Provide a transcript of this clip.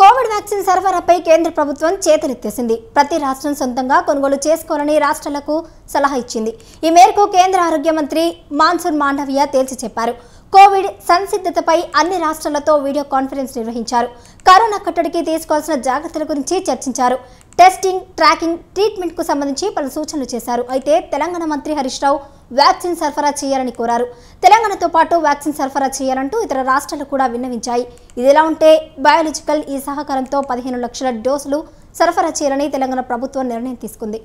Covid vaccine సరఫరాపై కేంద్ర ప్రభుత్వం చేతనెత్తేసింది ప్రతి రాష్ట్రం సొంతంగా కొనుగోలు చేసుకోవాలని రాష్ట్రాలకు సలహా ఇచ్చింది ఈ మేరకు కేంద్ర ఆరోగ్య మంత్రి మాన్సూర్ మాండవియా తేల్చి చెప్పారు కోవిడ్ సంసిద్ధతపై అన్ని రాష్ట్రాలతో వీడియో కాన్ఫరెన్స్ నిర్వహించారు కరోనా కట్టడికి తీసుకోవాల్సిన జాగ్రత్తల గురించి చర్చించారు టెస్టింగ్ ట్రాకింగ్ ట్రీట్మెంట్కు సంబంధించి పలు సూచనలు చేశారు అయితే తెలంగాణ మంత్రి హరీష్ రావు వ్యాక్సిన్ సరఫరా చేయాలని కోరారు తెలంగాణతో పాటు వ్యాక్సిన్ సరఫరా చేయాలంటూ ఇతర రాష్ట్రాలు కూడా విన్నవించాయి ఇదిలా ఉంటే బయాలజికల్ ఈ సహకారంతో పదిహేను లక్షల డోసులు సరఫరా చేయాలని తెలంగాణ ప్రభుత్వం నిర్ణయం తీసుకుంది